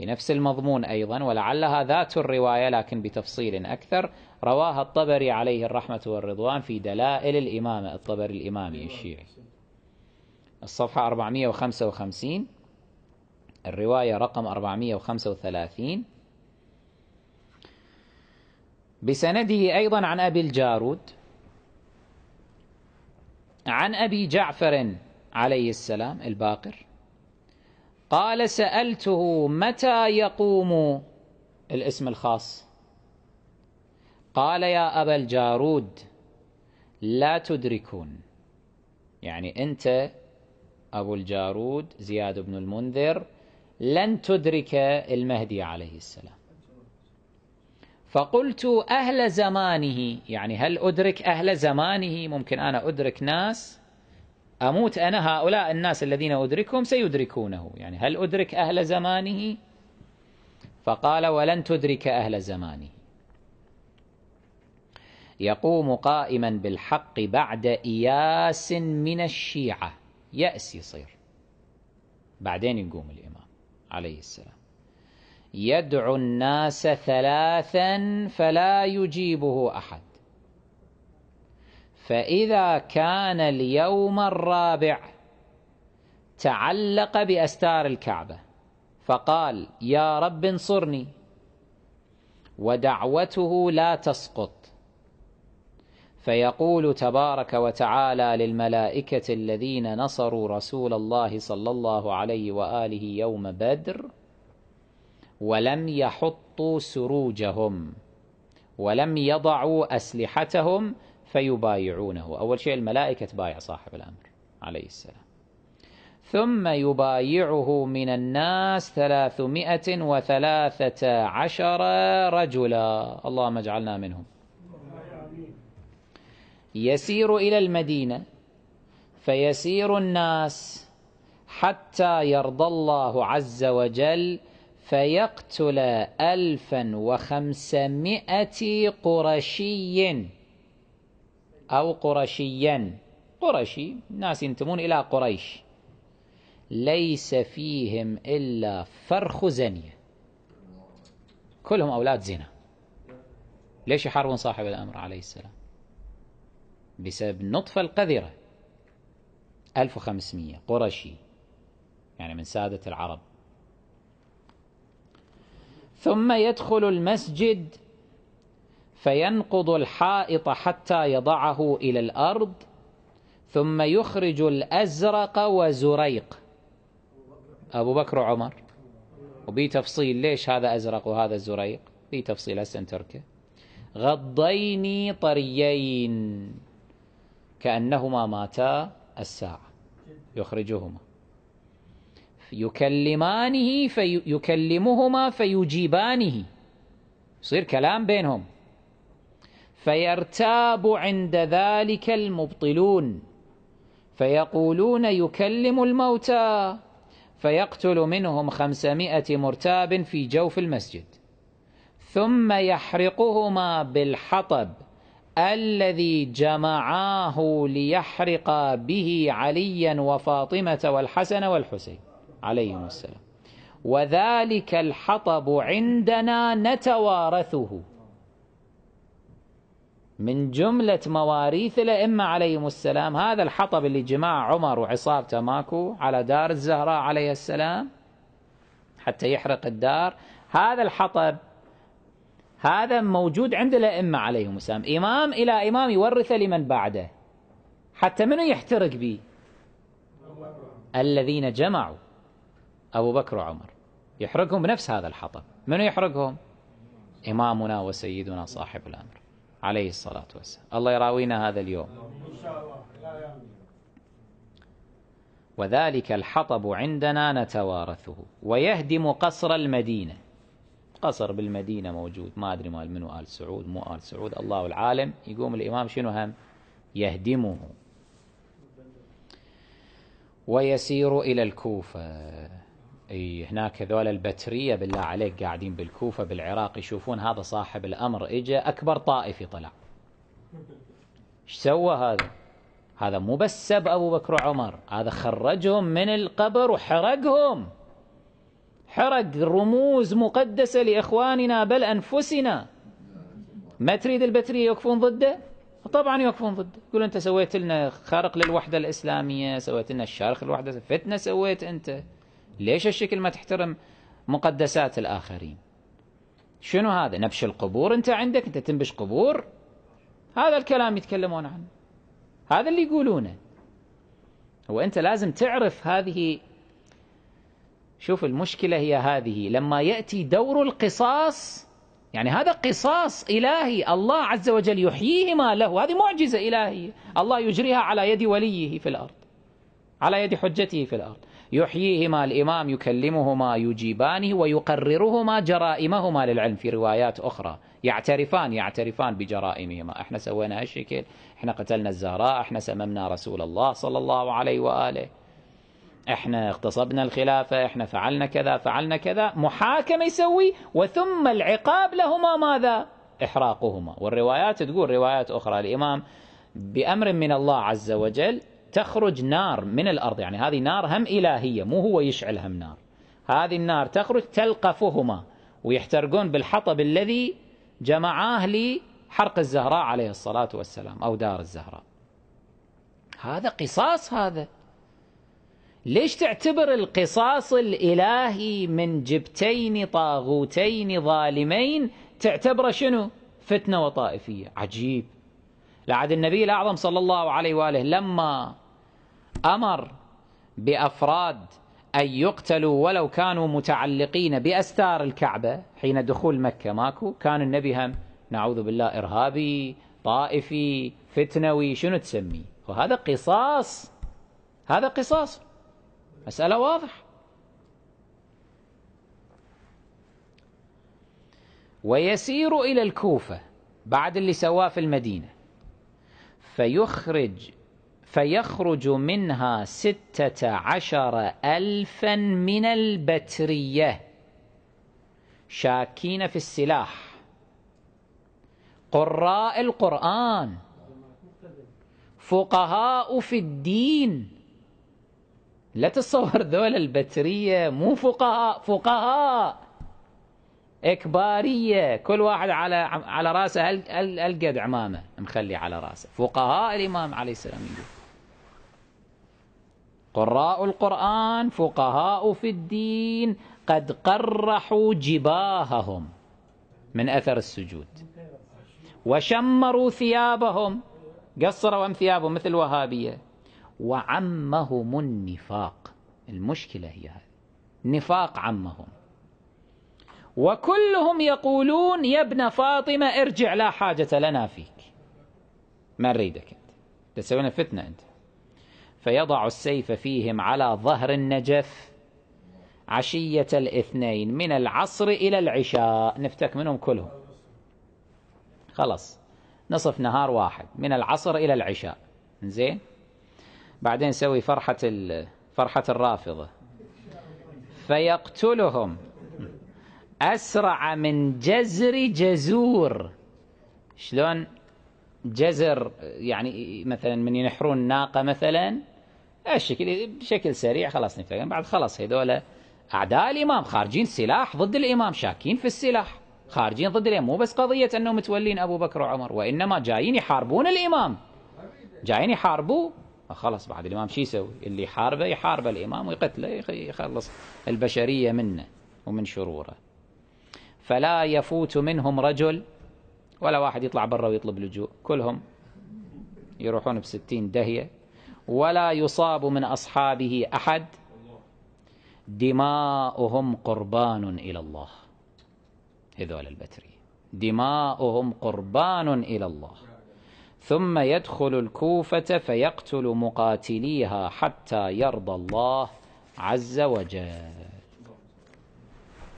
بنفس المضمون أيضا ولعلها ذات الرواية لكن بتفصيل أكثر رواها الطبري عليه الرحمة والرضوان في دلائل الإمامة الطبري الإمامي أيوة. الشيعي الصفحة 455 الرواية رقم 435 بسنده أيضا عن أبي الجارود عن أبي جعفر عليه السلام الباقر قال سألته متى يقوم الاسم الخاص قال يا أبا الجارود لا تدركون يعني أنت أبو الجارود زياد بن المنذر لن تدرك المهدي عليه السلام فقلت أهل زمانه يعني هل أدرك أهل زمانه ممكن أنا أدرك ناس أموت أنا هؤلاء الناس الذين أدركهم سيدركونه يعني هل أدرك أهل زمانه فقال ولن تدرك أهل زمانه يقوم قائما بالحق بعد إياس من الشيعة يأس يصير بعدين يقوم الإمام عليه السلام يدعو الناس ثلاثا فلا يجيبه أحد فإذا كان اليوم الرابع تعلق بأستار الكعبة فقال يا رب انصرني ودعوته لا تسقط فيقول تبارك وتعالى للملائكة الذين نصروا رسول الله صلى الله عليه وآله يوم بدر ولم يحطوا سروجهم ولم يضعوا أسلحتهم فيبايعونه أول شيء الملائكة تبايع صاحب الأمر عليه السلام ثم يبايعه من الناس ثلاثمائة وثلاثة عشر رجلا اللهم اجعلنا منهم يسير إلى المدينة فيسير الناس حتى يرضى الله عز وجل فيقتل ألفا وخمسمائة قرشي أو قرشيا قرشي ناس ينتمون إلى قريش ليس فيهم إلا فرخ زنية كلهم أولاد زنا ليش يحاربون صاحب الأمر عليه السلام بسبب النطفة القذرة 1500 قرشي يعني من سادة العرب ثم يدخل المسجد فينقض الحائط حتى يضعه إلى الأرض ثم يخرج الأزرق وزريق أبو بكر وعمر وبي تفصيل ليش هذا أزرق وهذا زريق بي تفصيل هسه تركه غضين طريين كأنهما ماتا الساعة يخرجهما يكلمانه فيكلمهما فيجيبانه يصير كلام بينهم فيرتاب عند ذلك المبطلون فيقولون يكلم الموتى فيقتل منهم خمسمائة مرتاب في جوف المسجد ثم يحرقهما بالحطب الذي جمعاه ليحرق به عليا وفاطمة والحسن والحسين عليهم السلام وذلك الحطب عندنا نتوارثه من جملة مواريث الأئمة عليهم السلام هذا الحطب اللي جماع عمر وعصابته ماكو على دار الزهراء عليه السلام حتى يحرق الدار هذا الحطب هذا موجود عند الأئمة عليهم السلام إمام إلى إمام يورثه لمن بعده حتى منو يحترق به الذين جمعوا أبو بكر وعمر يحرقهم بنفس هذا الحطب منو يحرقهم إمامنا وسيدنا صاحب الأمر عليه الصلاة والسلام الله يراوينا هذا اليوم وذلك الحطب عندنا نتوارثه ويهدم قصر المدينة قصر بالمدينة موجود ما أدري مال منو آل سعود مو آل سعود الله العالم يقوم الإمام شنو هم يهدمه ويسير إلى الكوفة اي هناك هذول البتريه بالله عليك قاعدين بالكوفه بالعراق يشوفون هذا صاحب الامر اجى اكبر طائفي طلع ايش سوى هذا هذا مو بس سب ابو بكر وعمر هذا خرجهم من القبر وحرقهم حرق رموز مقدسه لاخواننا بل انفسنا ما تريد البتريه يوقفون ضده طبعا يوقفون ضده يقول انت سويت لنا خارق للوحده الاسلاميه سويت لنا الشرخ الوحده فتنه سويت انت ليش الشكل ما تحترم مقدسات الآخرين شنو هذا نبش القبور أنت عندك أنت تنبش قبور هذا الكلام يتكلمون عنه هذا اللي يقولونه هو أنت لازم تعرف هذه شوف المشكلة هي هذه لما يأتي دور القصاص يعني هذا قصاص إلهي الله عز وجل يحييه ما له هذه معجزة إلهية الله يجريها على يد وليه في الأرض على يد حجته في الأرض يحييهما الإمام يكلمهما يجيبانه ويقررهما جرائمهما للعلم في روايات أخرى يعترفان يعترفان بجرائمهما احنا سوينا هالشكل احنا قتلنا الزهراء احنا سممنا رسول الله صلى الله عليه وآله احنا اغتصبنا الخلافة احنا فعلنا كذا فعلنا كذا محاكمة يسوي وثم العقاب لهما ماذا إحراقهما والروايات تقول روايات أخرى الإمام بأمر من الله عز وجل تخرج نار من الأرض يعني هذه نار هم إلهية مو هو يشعل هم نار هذه النار تخرج تلقفهما ويحترقون بالحطب الذي جمعاه لحرق الزهراء عليه الصلاة والسلام أو دار الزهراء هذا قصاص هذا ليش تعتبر القصاص الإلهي من جبتين طاغوتين ظالمين تعتبره شنو فتنة وطائفية عجيب لعد النبي الأعظم صلى الله عليه وآله لما أمر بأفراد أن يقتلوا ولو كانوا متعلقين بأستار الكعبة حين دخول مكة ماكو كان النبي هم نعوذ بالله إرهابي طائفي فتنوي شنو تسمي وهذا قصاص هذا قصاص مسألة واضح ويسير إلى الكوفة بعد اللي سواه في المدينة فيخرج فيخرج منها ستة عشر ألفا من البترية شاكين في السلاح قراء القرآن فقهاء في الدين لا تصور ذول البترية مو فقهاء فقهاء إكبارية كل واحد على على راسه القد عمامة مخلي على راسه فقهاء الإمام عليه السلام يقول قراء القرآن فقهاء في الدين قد قرحوا جباههم من أثر السجود وشمروا ثيابهم قصروا أم ثيابهم مثل وهابية وعمهم النفاق المشكلة هي هذه نفاق عمهم وكلهم يقولون يا ابن فاطمة ارجع لا حاجة لنا فيك ما نريدك أنت تسوينا فتنة أنت فيضع السيف فيهم على ظهر النجف عشية الاثنين من العصر إلى العشاء نفتك منهم كلهم خلاص نصف نهار واحد من العصر إلى العشاء زين بعدين سوي فرحة فرحة الرافضة فيقتلهم أسرع من جزر جزور شلون جزر يعني مثلا من ينحرون ناقة مثلا الشكل بشكل سريع خلاص نفهم بعد خلاص هذول أعداء الإمام خارجين سلاح ضد الإمام شاكين في السلاح خارجين ضد الإمام مو بس قضية أنهم متولين أبو بكر وعمر وإنما جايين يحاربون الإمام جايين يحاربوه خلاص بعد الإمام شو يسوي اللي يحاربه يحارب الإمام ويقتله يخلص البشرية منه ومن شروره فلا يفوت منهم رجل ولا واحد يطلع برا ويطلب لجوء كلهم يروحون بستين دهية ولا يصاب من أصحابه أحد دماؤهم قربان إلى الله هذول البتري دماؤهم قربان إلى الله ثم يدخل الكوفة فيقتل مقاتليها حتى يرضى الله عز وجل